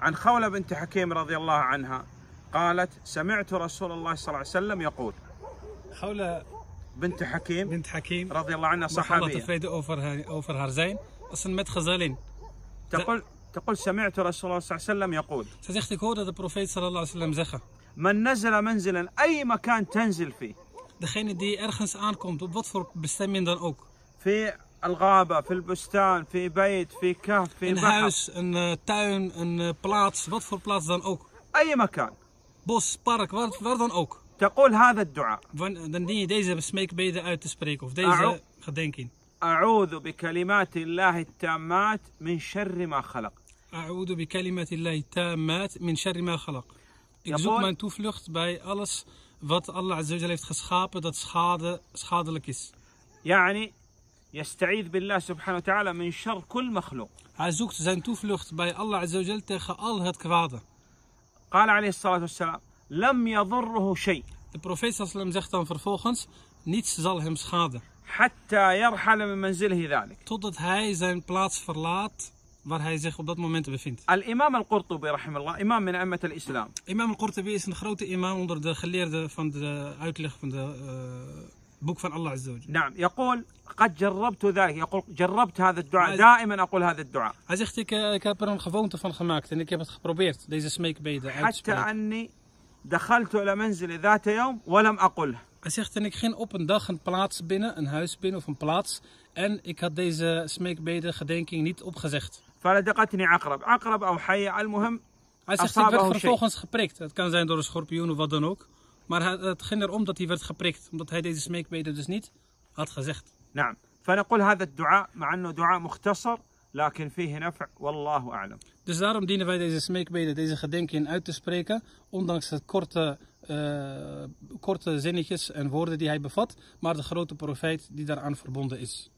عن خولة بنت حكيم رضي الله عنها قالت سمعت رسول الله صلى الله عليه وسلم يقول خولة بنت حكيم بنت حكيم رضي الله عنها صحابية تفيد أوفر أوفر هرزين أصلا مت خزالين تقول تقول سمعت رسول الله صلى الله عليه وسلم يقول تزيختي كودة البروفيت صلى الله عليه وسلم زخة من نزل منزلا أي مكان تنزل فيه دخيني دي أرخنس آنكم بطفر بستمين دان أوك في الغابه في البستان في بيت في كهف في بحر ان تاون ان بلاتس وات فور بلاتس دان اوك اي مكان بوس بارك وات فور دان اوك تقول هذا الدعاء فان دان دي ديز بس ميك بي ذا اوت سبريك اوف ديز خدينكين اعوذ بكلمات الله التامات من شر ما خلق اعوذ بكلمات الله التامات من شر ما خلق يقول من توفلخت باي alles wat Allah عز وجل heeft geschapen dat schade schadelijk is يعني يستعيذ بالله سبحانه وتعالى من شر كل مخلوق. هازوكت زين توفلوخت باي الله عز وجل تيخا الله هاد قال عليه الصلاه والسلام لم يضره شيء. البروفيس صلى الله عليه وسلم فرفوخنس نيتس زال هم حتى يرحل من منزله ذلك. تضد هاي زين بلاتس فرلات waar hij zich op dat moment bevindt. Al Imam al Qurtubi, rahimallah, Imam min Ammat al Islam. Imam al Qurtubi is een grote imam Boek van الله عز وجل نعم يقول قد جربت ذلك يقول gewoonte van gemaakt en ik heb het geprobeerd deze smeekbeden حتى اني دخلت Hij zegt, en ik ging op een dag een plaats binnen, een huis binnen of een plaats. En ik had deze smeekbeden, gedenking niet opgezegd. Hij zegt, ik werd vervolgens geprikt. Het kan zijn door een schorpioen of wat dan ook. Maar het ging erom dat hij werd geprikt, omdat hij deze smeekbeden dus niet had gezegd. Dus daarom dienen wij deze smeekbeden, deze gedenken uit te spreken, ondanks het korte, eh, korte zinnetjes en woorden die hij bevat, maar de grote profijt die daaraan verbonden is.